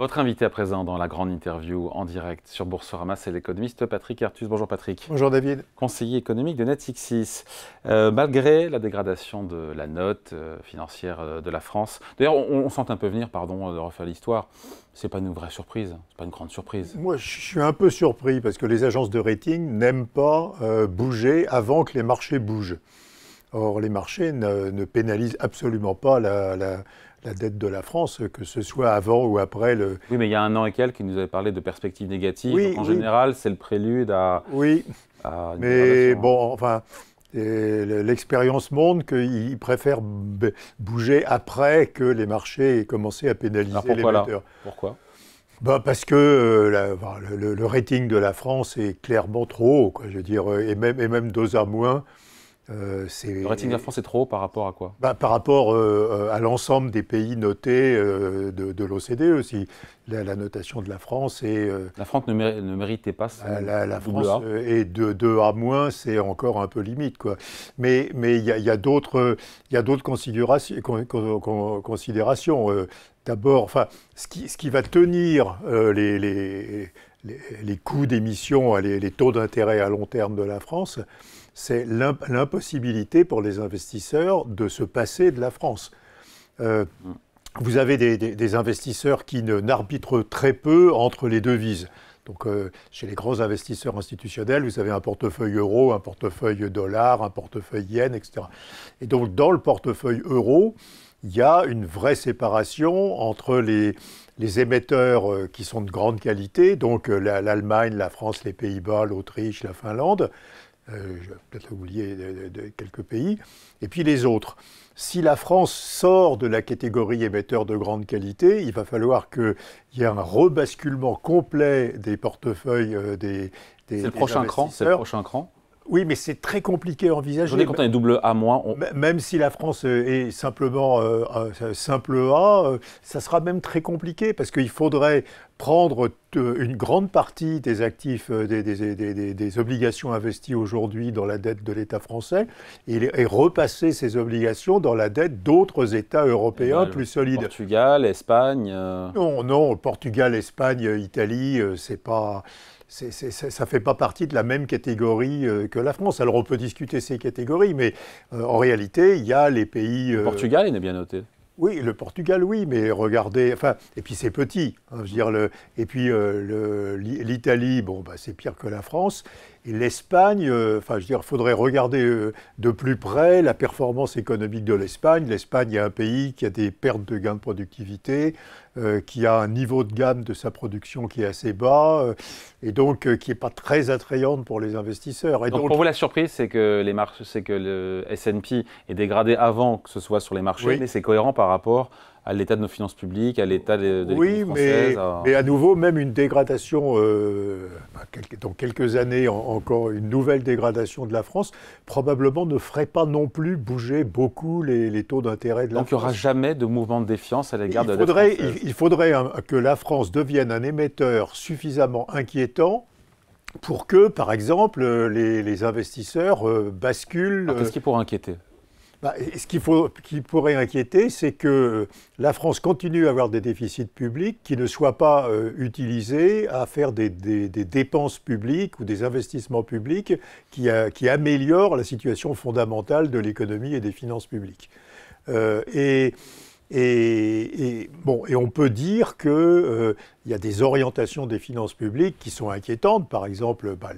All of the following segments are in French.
Votre invité à présent dans la grande interview en direct sur Boursorama, c'est l'économiste Patrick Artus. Bonjour Patrick. Bonjour David. Conseiller économique de Natixis. Euh, malgré la dégradation de la note euh, financière euh, de la France, d'ailleurs on, sent un peu venir, pardon euh, de refaire l'histoire, c'est pas une vraie surprise, c'est pas une grande surprise. Moi je suis un peu surpris parce que les agences de rating n'aiment pas bouger avant que les marchés bougent. Or, les marchés ne, pénalisent absolument pas la, la, la dette de la France, que ce soit avant ou après le. Oui, mais il y a un an et quelques, qui nous avait parlé de perspectives négatives. Oui, en général, c'est le prélude à. Oui. mais bon, enfin. L'expérience montre qu'ils préfèrent bouger après que les marchés aient commencé à pénaliser pourquoi les pourquoi bah parce que euh, le, rating de la France est clairement trop haut, quoi, je veux dire, et même, et même deux à moins. Euh, c'est... le rating de la France est trop haut par rapport à quoi bah, Par rapport euh, euh, à l'ensemble des pays notés de, l'OCDE. aussi. la, notation de la France est. la France ne, méritait pas ça. La, France est de 2A moins, c'est encore un peu limite. Quoi. Mais il y a, y a d'autres considérations. D'abord, enfin, ce qui, ce qui, va tenir les, les, les, les, coûts d'émission, les, taux d'intérêt à long terme de la France, c'est l'impossibilité pour les investisseurs de se passer de la France. Euh, vous avez des, investisseurs qui n'arbitrent très peu entre les devises. Donc, euh, chez les grands investisseurs institutionnels, vous avez un portefeuille euro, un portefeuille dollar, un portefeuille yen, etc. Et donc, dans le portefeuille euro, il y a une vraie séparation entre les, émetteurs euh, qui sont de grande qualité, donc l'Allemagne, la France, les Pays-Bas, l'Autriche, la Finlande, euh, je peut-être oublier de, quelques pays, et puis les autres. Si la France sort de la catégorie émetteur de grande qualité, il va falloir qu'il y ait un rebasculement complet des portefeuilles euh, des, des, C'est c'est le prochain cran oui, mais c'est très compliqué à envisager. Je quand on est double A-, moins même si la France euh, est simplement euh, euh, simple A, ça sera même très compliqué parce qu'il faudrait prendre une grande partie des actifs, des, obligations investies aujourd'hui dans la dette de l'État français et, repasser ces obligations dans la dette d'autres États européens bah, plus solides. Portugal, Espagne. Non, non, Portugal, Espagne, Italie, c'est pas ça ne fait pas partie de la même catégorie euh, que la France. Alors on peut discuter ces catégories, mais euh, en réalité, il y a les pays. Le euh, Portugal, il est bien noté. Oui, le Portugal, oui, mais regardez, enfin, et puis c'est petit, hein, je veux dire, le, et puis l'Italie, bon, bah, c'est pire que la France, et l'Espagne, euh, enfin, je veux dire, faudrait regarder euh, de plus près la performance économique de l'Espagne. L'Espagne est un pays qui a des pertes de gains de productivité, euh, qui a un niveau de gamme de sa production qui est assez bas, et donc qui n'est pas très attrayante pour les investisseurs. donc, pour vous, la surprise, c'est que, les marchés, c'est que le S&P est dégradé avant que ce soit sur les marchés, oui. mais c'est cohérent par rapport à l'état de nos finances publiques, à l'état de, de Oui, mais, à... à nouveau, même une dégradation, euh, bah, dans quelques années encore, une nouvelle dégradation de la France, probablement ne ferait pas non plus bouger beaucoup les, taux d'intérêt de la France. Donc il n'y aura jamais de mouvement de défiance à l'égard de la France. Il, il faudrait que la France devienne un émetteur suffisamment inquiétant pour que, par exemple, euh, les, investisseurs euh, basculent. Qu'est-ce qui pourrait inquiéter bah, ce qui pourrait inquiéter, c'est que la France continue à avoir des déficits publics qui ne soient pas euh, utilisés à faire des, dépenses publiques ou des investissements publics qui, améliorent la situation fondamentale de l'économie et des finances publiques. Euh, et et, et, bon, et on peut dire qu'il euh, y a des orientations des finances publiques qui sont inquiétantes, par exemple bah,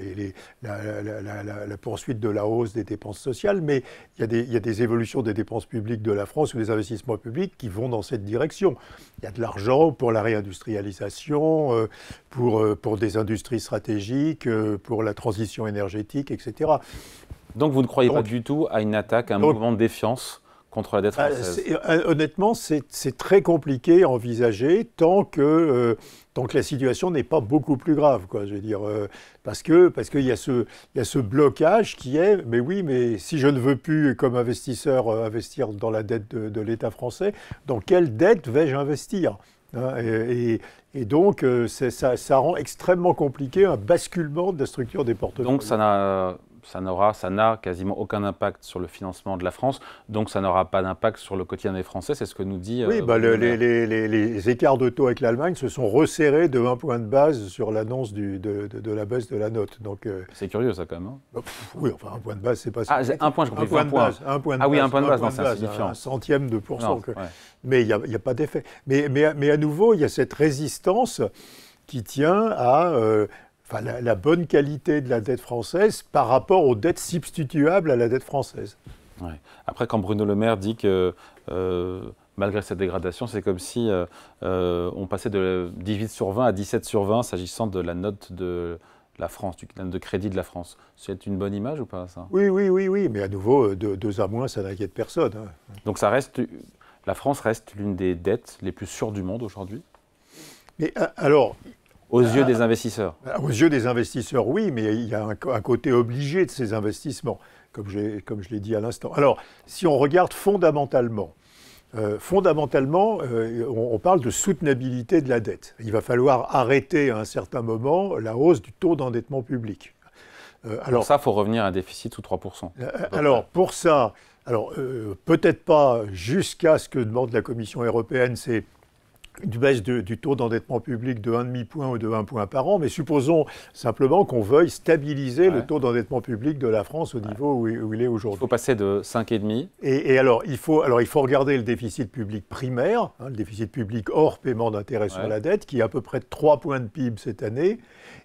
la, poursuite de la hausse des dépenses sociales, mais il y, a des évolutions des dépenses publiques de la France ou des investissements publics qui vont dans cette direction. Il y a de l'argent pour la réindustrialisation, euh, euh, pour, des industries stratégiques, pour la transition énergétique, etc. Donc vous ne croyez pas du tout à une attaque, à un mouvement de défiance contre la dette ah, française euh, Honnêtement, c'est très compliqué à envisager tant que, euh, tant que la situation n'est pas beaucoup plus grave. Quoi, je veux dire, euh, parce qu'il parce que y, a ce, a ce blocage qui est, mais oui, mais si je ne veux plus, comme investisseur, investir dans la dette de, l'État français, dans quelle dette vais-je investir hein, et, donc, ça, ça rend extrêmement compliqué un basculement de la structure des portefeuilles. Donc, ça n'a ça n'aura, ça n'a quasiment aucun impact sur le financement de la France, donc ça n'aura pas d'impact sur le quotidien des Français, c'est ce que nous dit... oui, euh, bah, les, les, écarts de taux avec l'Allemagne se sont resserrés de 20 point de base sur l'annonce de, la baisse de la note. Donc, euh, c'est curieux ça quand même. Hein. Bah, oui, enfin un point de base, c'est pas... Ah, un point, je comprends. Un point, point. de ah, base. Ah oui, un point de base, base c'est Un centième de pourcent. Mais il n'y a, pas d'effet. Mais, à nouveau, il y a cette résistance qui tient à euh, la, bonne qualité de la dette française par rapport aux dettes substituables à la dette française. Après, quand Bruno Le Maire dit que euh, malgré cette dégradation, c'est comme si euh, euh, on passait de 18 sur 20 à 17 sur 20 s'agissant de la note de la France, du de crédit de la France. C'est une bonne image ou pas ça Oui, oui, oui, oui, mais à nouveau, deux, à moins, ça n'inquiète personne. Hein. Donc ça reste, la France reste l'une des dettes les plus sûres du monde aujourd'hui Mais alors, aux yeux des investisseurs ah, Aux yeux des investisseurs, oui, mais il y a un, côté obligé de ces investissements, comme, comme je l'ai dit à l'instant. Alors, si on regarde fondamentalement, euh, fondamentalement, euh, on, parle de soutenabilité de la dette. Il va falloir arrêter à un certain moment la hausse du taux d'endettement public. Euh, alors pour ça, il faut revenir à un déficit sous 3%. alors pour ça, alors peut-être pas jusqu'à ce que demande la Commission européenne, c'est une baisse du taux d'endettement public de 1,5 point ou de 1 point par an, mais supposons simplement qu'on veuille stabiliser le taux d'endettement public de la France au niveau où, il est aujourd'hui. Il faut passer de 5,5. Et, et alors, il faut, alors, il faut regarder le déficit public primaire, hein, le déficit public hors paiement d'intérêt sur la dette, qui est à peu près 3 points de PIB cette année.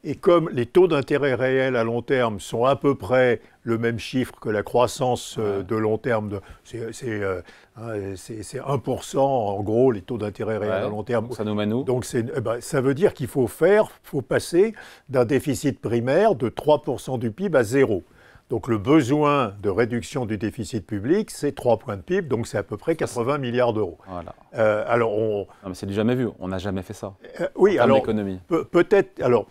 Et comme les taux d'intérêt réels à long terme sont à peu près le même chiffre que la croissance euh, de long terme, c'est 1% euh, hein, en gros les taux d'intérêt réels à long terme. Ça nous manou. Donc eh ben, ça veut dire qu'il faut faire, faut passer d'un déficit primaire de 3% du PIB à zéro. Donc le besoin de réduction du déficit public, c'est 3 points de PIB, donc c'est à peu près 80 milliards d'euros. Voilà. Euh, alors on... mais c'est du jamais vu, on n'a jamais fait ça. oui, alors... Peut-être... alors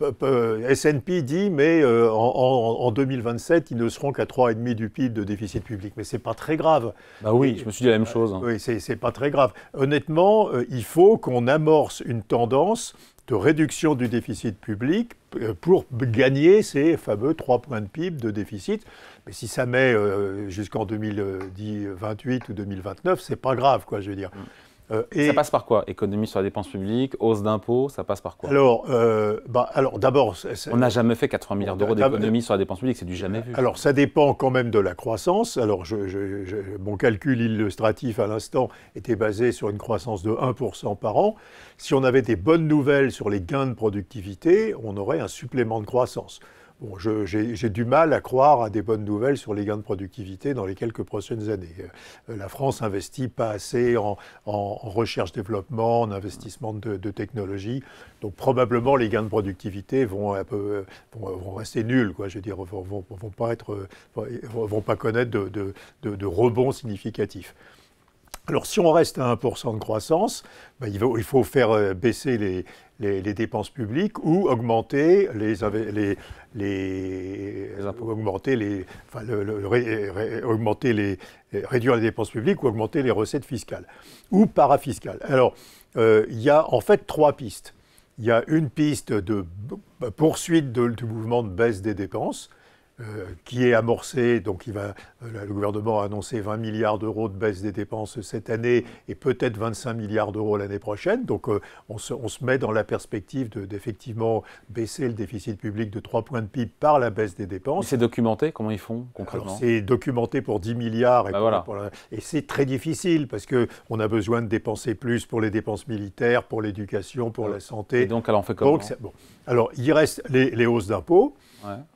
SNP dit, mais euh, en, 2027, ils ne seront qu'à 3,5 du PIB de déficit public. Mais c'est pas très grave. Bah oui, je me suis dit la même chose. Hein. Oui, Oui, c'est pas très grave. Honnêtement, euh, il faut qu'on amorce une tendance de réduction du déficit public euh, pour gagner ces fameux 3 points de PIB de déficit. Mais si ça met jusqu'en 2028 ou 2029, c'est pas grave, quoi, je veux dire. Mm. Euh, ça passe par quoi Économie sur la dépense publique, hausse d'impôts, ça passe par quoi Alors, euh, bah, alors d'abord. On n'a jamais fait 80 milliards d'euros d'économie sur la dépense publique, c'est du jamais vu. Alors, ça dépend quand même de la croissance. Alors, mon calcul illustratif à l'instant était basé sur une croissance de 1% par an. Si on avait des bonnes nouvelles sur les gains de productivité, on aurait un supplément de croissance. Bon, j'ai du mal à croire à des bonnes nouvelles sur les gains de productivité dans les quelques prochaines années. Euh, la France n'investit pas assez en, recherche-développement, en investissement de, technologie. Donc probablement les gains de productivité vont, rester nuls, quoi. Je veux dire, vont, pas connaître de, de, de rebond significatif. Alors si on reste à 1% de croissance, ben, il, faut, faire euh, baisser les, dépenses publiques ou augmenter les, augmenter les, réduire les dépenses publiques ou augmenter les recettes fiscales ou parafiscales. Alors euh, il y a en fait trois pistes. Il y a une piste de poursuite du mouvement de baisse des dépenses euh, qui est amorcé, donc il va, euh, le gouvernement a annoncé 20 milliards d'euros de baisse des dépenses cette année et peut-être 25 milliards d'euros l'année prochaine. Donc euh, on se, met dans la perspective d'effectivement baisser le déficit public de 3 points de PIB par la baisse des dépenses. C'est documenté Comment ils font concrètement C'est documenté pour 10 milliards. Et, bah et c'est très difficile parce qu'on a besoin de dépenser plus pour les dépenses militaires, pour l'éducation, pour la santé. Et donc alors on fait comment bon. Alors il reste les hausses d'impôts.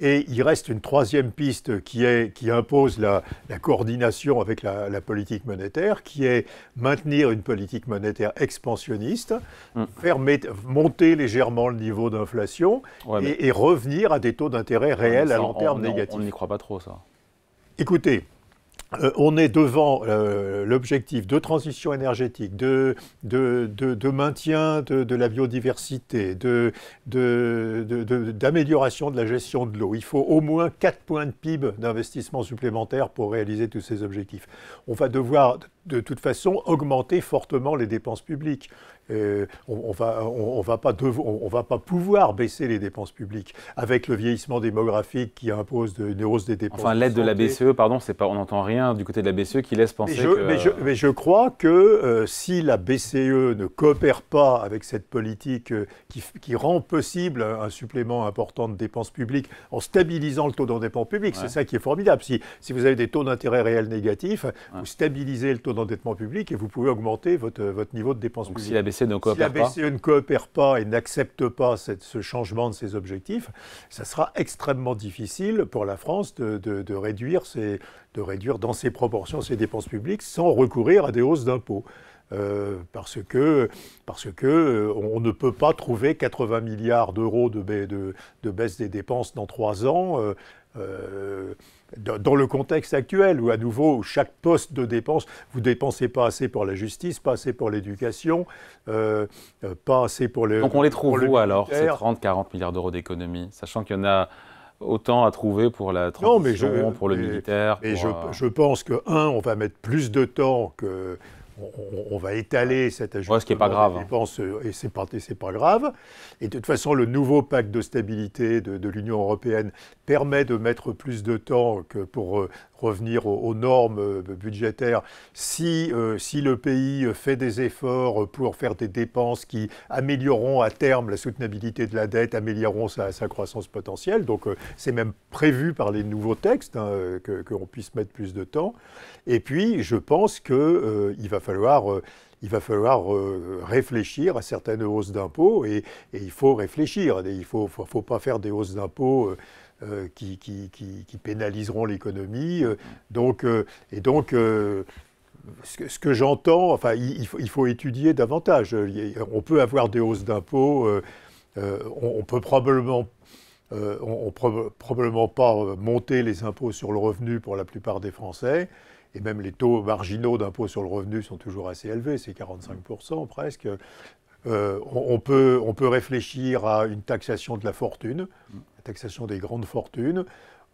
Et il reste une troisième piste qui, est, qui impose la, coordination avec la, politique monétaire, qui est maintenir une politique monétaire expansionniste, hmm. faire monter légèrement le niveau d'inflation et, et, revenir à des taux d'intérêt réels à long terme négatifs. On n'y croit pas trop, ça. Écoutez, euh, on est devant euh, l'objectif de transition énergétique, de, maintien de, la biodiversité, d'amélioration de, la gestion de l'eau. Il faut au moins 4 points de PIB d'investissement supplémentaire pour réaliser tous ces objectifs. On va devoir de toute façon augmenter fortement les dépenses publiques. Euh, on, on, va, on, va pas on, va pas pouvoir baisser les dépenses publiques avec le vieillissement démographique qui impose une hausse des dépenses. Enfin, l'aide de, la BCE, pardon, c'est pas, on n'entend rien du côté de la BCE qui laisse penser mais je, que. Mais je, euh, crois que euh, si la BCE ne coopère pas avec cette politique qui, rend possible un, supplément important de dépenses publiques en stabilisant le taux d'endettement public, c'est ça qui est formidable. Si, si vous avez des taux d'intérêt réels négatifs, vous stabilisez le taux d'endettement public et vous pouvez augmenter votre, votre niveau de dépenses Si la BCE ne coopère pas. ne coopère pas et n'accepte pas cette, ce changement de ses objectifs, ça sera extrêmement difficile pour la France de, de, de réduire, ses, de réduire dans ses proportions ses dépenses publiques sans recourir à des hausses d'impôts. Euh, parce que, parce que euh, on ne peut pas trouver 80 milliards d'euros de, de, baisse des dépenses dans trois ans. Euh, euh, dans le contexte actuel, où à nouveau chaque poste de dépense, vous dépensez pas assez pour la justice, pas assez pour l'éducation, euh, euh, pas assez pour les. Donc on les trouve où alors, ces 30-40 milliards d'euros d'économies, sachant qu'il y en a autant à trouver pour la transition, pour le militaire Et je, je, pense que, un, on va mettre plus de temps que. On, va étaler cette ajustement ce qui n'est pas grave. Hein. et c'est pas, pas grave. Et de toute façon, le nouveau pacte de stabilité de l'Union européenne permet de mettre plus de temps que pour euh, revenir aux, normes euh, budgétaires, si, euh, si le pays fait des efforts pour faire des dépenses qui amélioreront à terme la soutenabilité de la dette, amélioreront sa, croissance potentielle, donc c'est même prévu par les nouveaux textes hein, que qu'on puisse mettre plus de temps. Et puis, je pense qu'il il va falloir il va falloir réfléchir à certaines hausses d'impôts et, il faut réfléchir. Il ne faut, faut, pas faire des hausses d'impôts euh, qui, qui, pénaliseront l'économie. Euh, donc, euh, et donc, ce que, j'entends, enfin, il, faut, étudier davantage. On peut avoir des hausses d'impôts, on, ne peut probablement on, probablement pas monter les impôts sur le revenu pour la plupart des Français. Et même les taux marginaux d'impôts sur le revenu sont toujours assez élevés, c'est 45% presque. on, peut, on, peut, réfléchir à une taxation de la fortune taxation des grandes fortunes.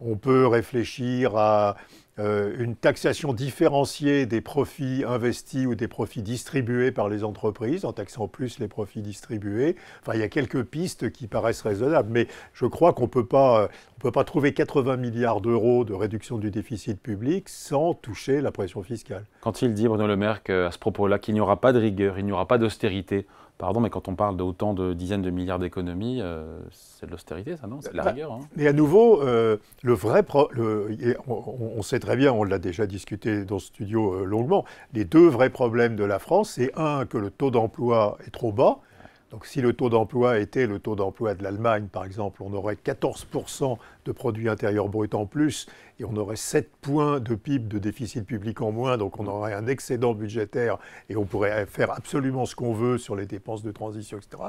On peut réfléchir à euh, une taxation différenciée des profits investis ou des profits distribués par les entreprises, en taxant plus les profits distribués. Enfin, il y a quelques pistes qui paraissent raisonnables, mais je crois qu'on euh, ne peut pas trouver 80 milliards d'euros de réduction du déficit public sans toucher la pression fiscale. Quand il dit, Bruno Le Maire, à ce propos-là, qu'il n'y aura pas de rigueur, il n'y aura pas d'austérité, Pardon, mais quand on parle d'autant de dizaines de milliards d'économies, euh, c'est de l'austérité, ça, non C'est la bah, rigueur. Hein. Mais à nouveau, euh, le vrai. on, sait très bien, on l'a déjà discuté dans ce studio euh, longuement, les deux vrais problèmes de la France, c'est un, que le taux d'emploi est trop bas, donc si le taux d'emploi était le taux d'emploi de l'Allemagne, par exemple, on aurait 14% de produit intérieur brut en plus et on aurait 7 points de PIB de déficit public en moins, donc on aurait un excédent budgétaire et on pourrait faire absolument ce qu'on veut sur les dépenses de transition, etc.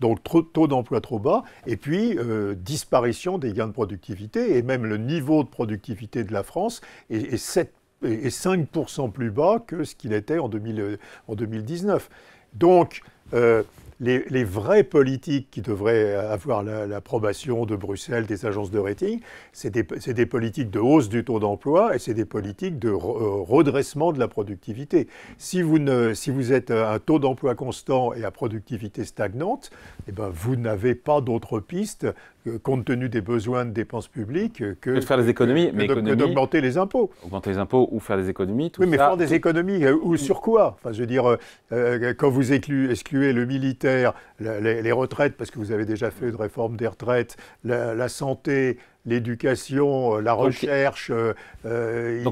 Donc trop, taux d'emploi trop bas, et puis euh, disparition des gains de productivité, et même le niveau de productivité de la France est, 7, 5% plus bas que ce qu'il était en, 2019. Euh, donc, euh, les, vraies politiques qui devraient avoir l'approbation de Bruxelles, des agences de rating, c'est des, politiques de hausse du taux d'emploi et c'est des politiques de euh, redressement de la productivité. Si vous, ne, si vous êtes à un taux d'emploi constant et à productivité stagnante, eh ben vous n'avez pas d'autre piste euh, compte tenu des besoins de dépenses publiques, euh, que de faire des économies, mais d'augmenter les impôts. Augmenter les impôts ou faire des économies, tout Oui, mais faire des économies, euh, ou sur quoi Enfin, je veux dire, quand vous excluez, excluez le militaire, les, retraites, parce que vous avez déjà fait une réforme des retraites, la, santé, l'éducation, la recherche. Donc,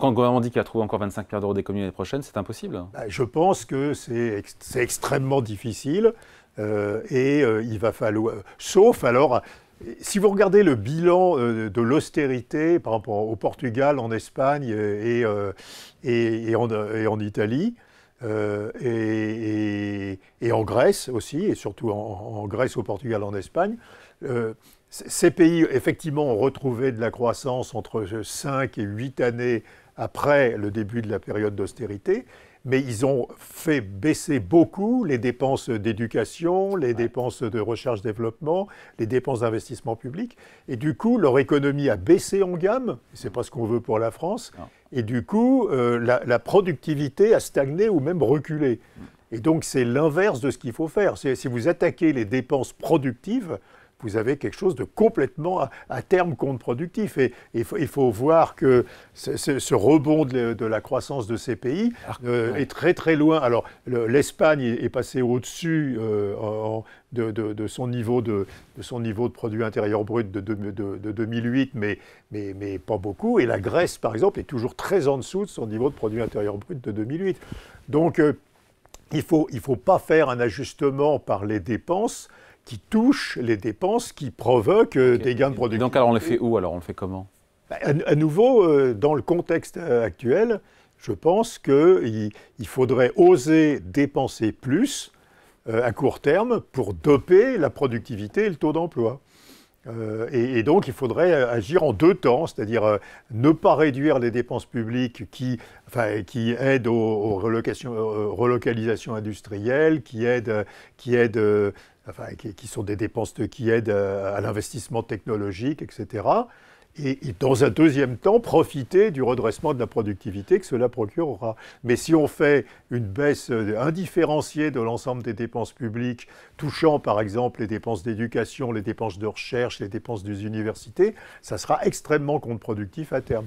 quand le gouvernement dit qu'il a trouver encore 25 milliards d'euros communes l'année prochaine, c'est impossible bah, Je pense que c'est extrêmement difficile. et il va falloir, sauf alors si vous regardez le bilan euh, de l'austérité par rapport au Portugal, en Espagne euh, euh, et, en, Italie, et, en Grèce aussi, et surtout en, Grèce, au Portugal, en Espagne, ces pays, effectivement, ont retrouvé de la croissance entre 5 et 8 années après le début de la période d'austérité, mais ils ont fait baisser beaucoup les dépenses d'éducation, les dépenses de recherche-développement, les dépenses d'investissement public. Et du coup, leur économie a baissé en gamme. Ce n'est pas ce qu'on veut pour la France. Et du coup, euh, la, la, productivité a stagné ou même reculé. Mm. Et donc, c'est l'inverse de ce qu'il faut faire. Si vous attaquez les dépenses productives, vous avez quelque chose de complètement à, terme contre-productif. Et il faut, voir que ce, rebond de, la croissance de ces pays ah, euh, est très très loin. Alors l'Espagne est passée au-dessus euh, de, son niveau de, son niveau de produit intérieur brut de, 2008, mais, mais, pas beaucoup. Et la Grèce, par exemple, est toujours très en dessous de son niveau de produit intérieur brut de 2008. Donc, euh, il ne faut, il faut pas faire un ajustement par les dépenses qui touchent les dépenses qui provoquent euh, des gains de productivité. Donc alors on le fait où Alors on le fait comment bah, à, nouveau, euh, dans le contexte euh, actuel, je pense qu'il faudrait oser dépenser plus à court terme pour doper la productivité et le taux d'emploi. Euh, et, donc, il faudrait euh, agir en deux temps, c'est-à-dire euh, ne pas réduire les dépenses publiques qui, aident aux, relocalisations industrielles, qui aident, qui aident sont des dépenses qui aident à l'investissement technologique, etc et, dans un deuxième temps, profiter du redressement de la productivité que cela procurera. Mais si on fait une baisse euh, indifférenciée de l'ensemble des dépenses publiques, touchant par exemple les dépenses d'éducation, les dépenses de recherche, les dépenses des universités, ça sera extrêmement contre-productif à terme.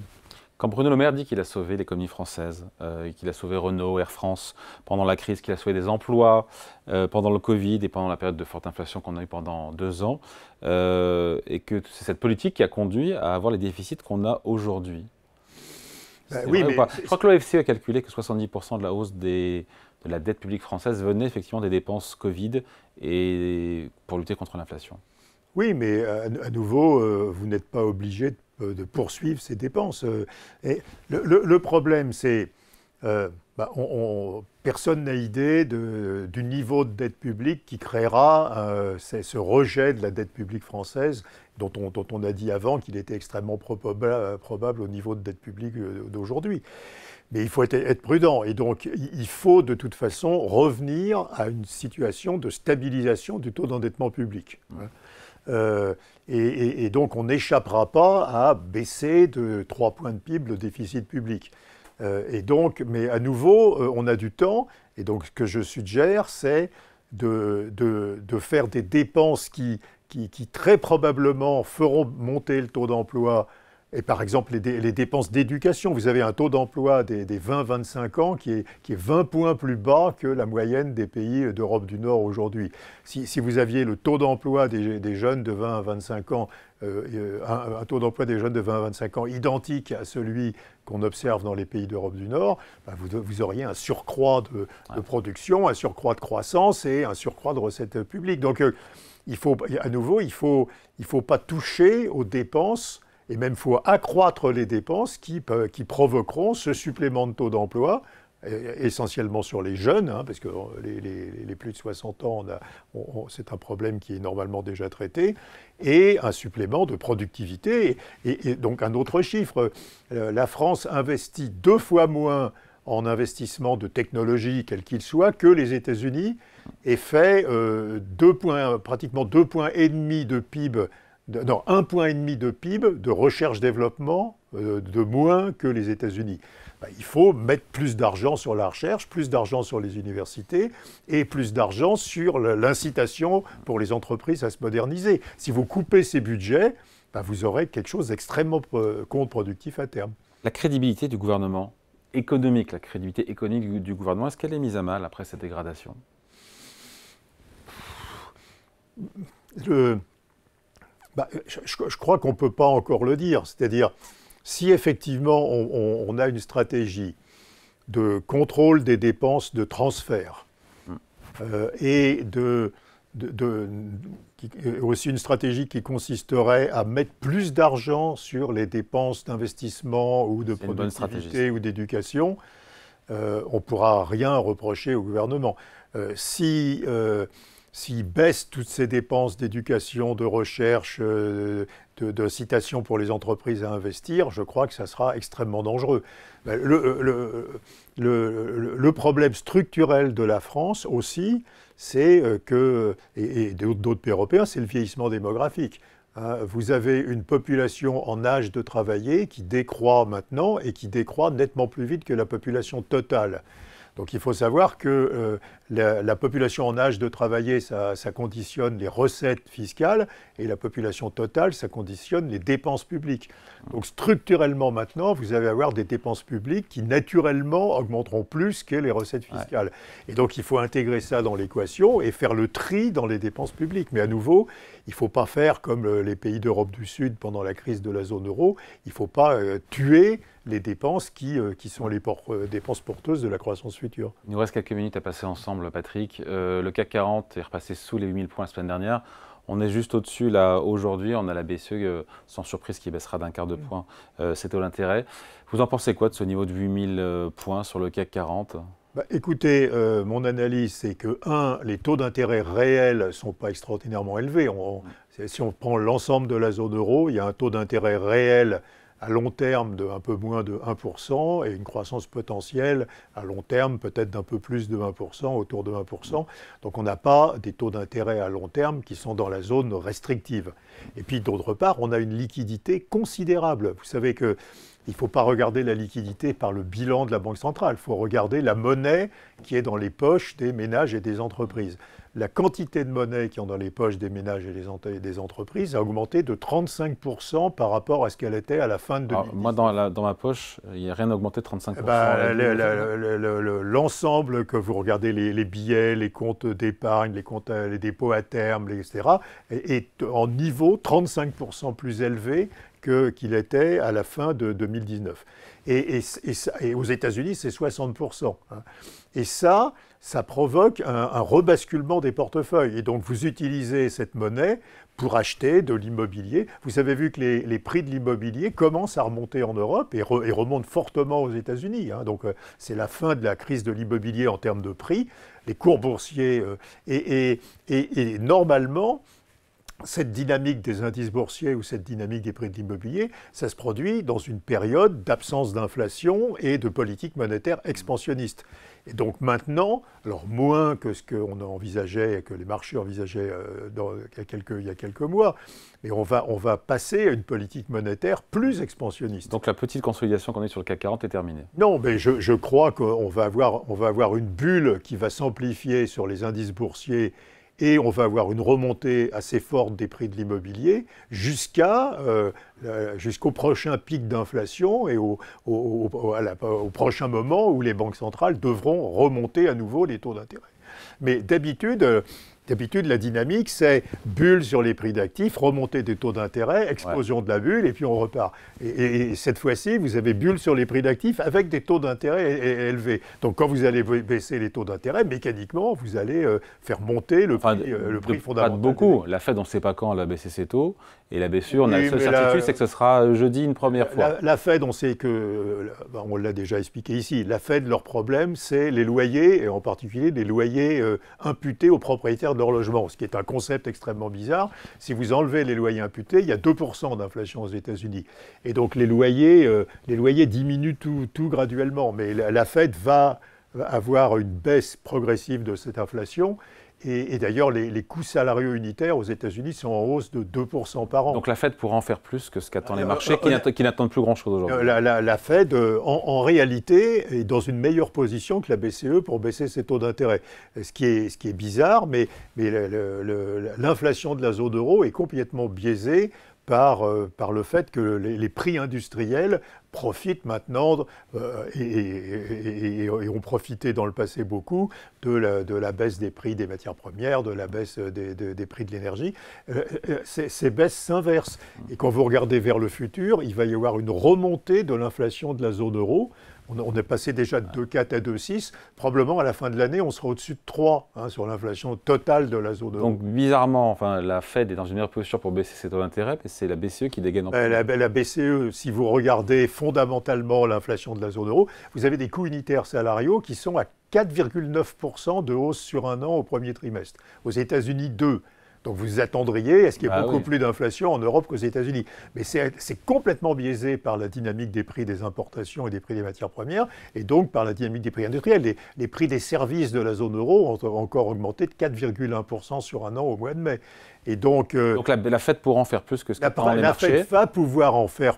Quand Bruno Le Maire dit qu'il a sauvé l'économie française, euh, qu'il a sauvé Renault, Air France pendant la crise, qu'il a sauvé des emplois euh, pendant le Covid et pendant la période de forte inflation qu'on a eue pendant deux ans, euh, et que c'est cette politique qui a conduit à avoir les déficits qu'on a aujourd'hui. Bah oui, mais Je crois que l'OFC a calculé que 70% de la hausse des, de la dette publique française venait effectivement des dépenses Covid et pour lutter contre l'inflation. Oui, mais euh, à, à nouveau, vous n'êtes pas obligé de euh, de poursuivre ses dépenses. Euh, et le, problème, c'est euh, bah, on, personne n'a idée de, du niveau de dette publique qui créera euh, ce rejet de la dette publique française, dont on, on a dit avant qu'il était extrêmement probable, probable, au niveau de dette publique euh, d'aujourd'hui. Mais il faut être, prudent. Et donc, il faut de toute façon revenir à une situation de stabilisation du taux d'endettement public. Et, donc on n'échappera pas à baisser de 3 points de PIB le déficit public. Euh, mais à nouveau, euh, on a du temps. Et donc ce que je suggère, c'est de, faire des dépenses qui très probablement feront monter le taux d'emploi et par exemple, les, dépenses d'éducation. Vous avez un taux d'emploi des, 20-25 ans qui est, 20 points plus bas que la moyenne des pays d'Europe du Nord aujourd'hui. Si, vous aviez le taux d'emploi des, jeunes de 20 25 ans, euh, euh, un, taux d'emploi des jeunes de 20 25 ans identique à celui qu'on observe dans les pays d'Europe du Nord, bah, vous, auriez un surcroît de, production, un surcroît de croissance et un surcroît de recettes publiques. Donc, euh, à nouveau, il ne faut, il faut pas toucher aux dépenses et même, il faut accroître les dépenses qui, provoqueront ce supplément de taux d'emploi euh, essentiellement sur les jeunes, hein, parce que euh, les, plus de 60 ans, c'est un problème qui est normalement déjà traité, et un supplément de productivité. Et, donc un autre chiffre, euh, la France investit deux fois moins en investissement de technologie, quel qu'il soit, que les États-Unis, et fait pratiquement deux points et demi de PIB un point et demi de PIB de recherche-développement euh, de moins que les États-Unis. Ben, il faut mettre plus d'argent sur la recherche, plus d'argent sur les universités et plus d'argent sur l'incitation pour les entreprises à se moderniser. Si vous coupez ces budgets, ben, vous aurez quelque chose d'extrêmement contre-productif à terme. La crédibilité du gouvernement économique, la crédibilité économique du gouvernement, est-ce qu'elle est mise à mal après cette dégradation le, bah, je, crois qu'on ne peut pas encore le dire. C'est-à-dire, si effectivement on, a une stratégie de contrôle des dépenses de transfert hmm. euh, et de, de, euh, aussi une stratégie qui consisterait à mettre plus d'argent sur les dépenses d'investissement ou de productivité ou d'éducation, euh, on ne pourra rien reprocher au gouvernement. si s'il baisse toutes ces dépenses d'éducation, de recherche, euh, de, de, pour les entreprises à investir, je crois que ça sera extrêmement dangereux. Ben, euh, le, problème structurel de la France aussi, c'est euh, que, et d'autres pays européens, c'est le vieillissement démographique. Hein, vous avez une population en âge de travailler qui décroît maintenant et qui décroît nettement plus vite que la population totale. Donc il faut savoir que euh, la, population en âge de travailler, ça, conditionne les recettes fiscales et la population totale, ça conditionne les dépenses publiques. Donc structurellement maintenant, vous allez avoir des dépenses publiques qui naturellement augmenteront plus que les recettes fiscales. Et donc il faut intégrer ça dans l'équation et faire le tri dans les dépenses publiques. Mais à nouveau, il ne faut pas faire comme euh, les pays d'Europe du Sud pendant la crise de la zone euro. Il ne faut pas euh, tuer les dépenses qui, euh, qui sont les dépenses porteuses de la croissance future. Il nous reste quelques minutes à passer ensemble, Patrick. le CAC 40 est repassé sous les 8000 points la semaine dernière. On est juste au-dessus, là, aujourd'hui, on a la BCE, sans surprise, qui baissera d'un quart de mmh. point. c'est au l'intérêt. Vous en pensez quoi de ce niveau de 8000 points sur le CAC 40 bah, écoutez, euh, mon analyse, c'est que, un, les taux d'intérêt réels ne sont pas extraordinairement élevés. si on prend l'ensemble de la zone euro, il y a un taux d'intérêt réel à long terme de un peu moins de 1% et une croissance potentielle à long terme peut-être d'un peu plus de 20%, autour de 20%. Donc on n'a pas des taux d'intérêt à long terme qui sont dans la zone restrictive. Et puis d'autre part, on a une liquidité considérable. Vous savez que il ne faut pas regarder la liquidité par le bilan de la Banque centrale, il faut regarder la monnaie qui est dans les poches des ménages et des entreprises. La quantité de monnaie qui est dans les poches des ménages et des entreprises a augmenté de 35% par rapport à ce qu'elle était à la fin de 2019. moi, dans, la, ma poche, il n'y a rien augmenté de 35%. Eh ben, l'ensemble que vous regardez, les, billets, les comptes d'épargne, les, euh, les dépôts à terme, etc., est en niveau 35% plus élevé qu'il était à la fin de 2019. Et, et, et, aux États-Unis, c'est 60%. Hein. Et ça, ça provoque un, rebasculement des portefeuilles. Et donc, vous utilisez cette monnaie pour acheter de l'immobilier. Vous avez vu que les, les prix de l'immobilier commencent à remonter en Europe et, remontent fortement aux États-Unis. Hein. Donc, euh, c'est la fin de la crise de l'immobilier en termes de prix. Les cours boursiers. Euh, et, normalement, cette dynamique des indices boursiers ou cette dynamique des prix de l'immobilier, ça se produit dans une période d'absence d'inflation et de politique monétaire expansionniste. Et donc maintenant, alors moins que ce qu'on envisageait, que les marchés envisageaient euh, dans, il, y a quelques, mois, mais on va, on va passer à une politique monétaire plus expansionniste. Donc la petite consolidation qu'on est sur le CAC 40 est terminée Non, mais je, crois qu'on va va avoir une bulle qui va s'amplifier sur les indices boursiers et on va avoir une remontée assez forte des prix de l'immobilier jusqu'à euh, jusqu'au prochain pic d'inflation et au, prochain moment où les banques centrales devront remonter à nouveau les taux d'intérêt. Mais d'habitude, D'habitude, la dynamique, c'est bulle sur les prix d'actifs, remontée des taux d'intérêt, explosion de la bulle, et puis on repart. Et, cette fois-ci, vous avez bulle sur les prix d'actifs avec des taux d'intérêt élevés. Donc quand vous allez baisser les taux d'intérêt, mécaniquement, vous allez euh, faire monter le prix, euh, fondamental. beaucoup. La Fed, on ne sait pas quand elle a baissé ses taux. Et la blessure, on a la seule certitude, c'est que ce sera euh, jeudi une première fois. La, Fed, on sait que, euh, bah, on l'a déjà expliqué ici, la Fed, leur problème, c'est les loyers, et en particulier les loyers euh, imputés aux propriétaires de leur logement, ce qui est un concept extrêmement bizarre. Si vous enlevez les loyers imputés, il y a 2% d'inflation aux États-Unis. Et donc les loyers, les loyers diminuent tout, graduellement, mais la Fed va avoir une baisse progressive de cette inflation. Et, d'ailleurs, les, coûts salariaux unitaires aux États-Unis sont en hausse de 2% par an. Donc la Fed pourra en faire plus que ce qu'attendent euh, les euh, marchés, euh, qui n'attendent plus grand-chose aujourd'hui. La, Fed, en, réalité, est dans une meilleure position que la BCE pour baisser ses taux d'intérêt. Ce, qui est, ce qui est bizarre, mais, mais l'inflation de la zone euro est complètement biaisée euh, par, le fait que les, prix industriels profitent maintenant euh, et, ont profité dans le passé beaucoup de la, baisse des prix des matières premières, de la baisse des, prix de l'énergie. Euh, ces, baisses s'inversent. Et quand vous regardez vers le futur, il va y avoir une remontée de l'inflation de la zone euro on, est passé déjà de 2,4 à 2,6. Probablement, à la fin de l'année, on sera au-dessus de 3 hein, sur l'inflation totale de la zone euro. Donc, bizarrement, enfin, la Fed est dans une meilleure posture pour baisser ses taux d'intérêt, mais c'est la BCE qui dégaine en euh, plus. La, la BCE, si vous regardez fondamentalement l'inflation de la zone euro, vous avez des coûts unitaires salariaux qui sont à 4,9% de hausse sur un an au premier trimestre. Aux États-Unis, 2%. Donc vous attendriez à ce qu'il y ait bah beaucoup plus d'inflation en Europe qu'aux États-Unis. Mais c'est complètement biaisé par la dynamique des prix des importations et des prix des matières premières, et donc par la dynamique des prix industriels. Les, prix des services de la zone euro ont encore augmenté de 4,1% sur un an au mois de mai. Et euh, donc, la, la, Fed pourra en faire plus que ce que La Fed va pouvoir en faire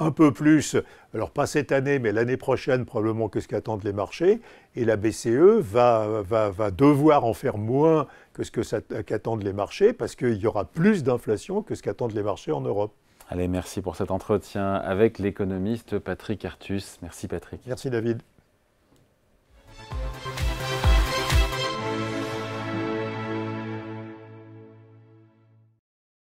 un peu plus, alors pas cette année, mais l'année prochaine probablement que ce qu'attendent les marchés, et la BCE va, va, va devoir en faire moins que ce qu'attendent les marchés, parce qu'il y aura plus d'inflation que ce qu'attendent les marchés en Europe. Allez, merci pour cet entretien avec l'économiste Patrick Artus. Merci Patrick. Merci David.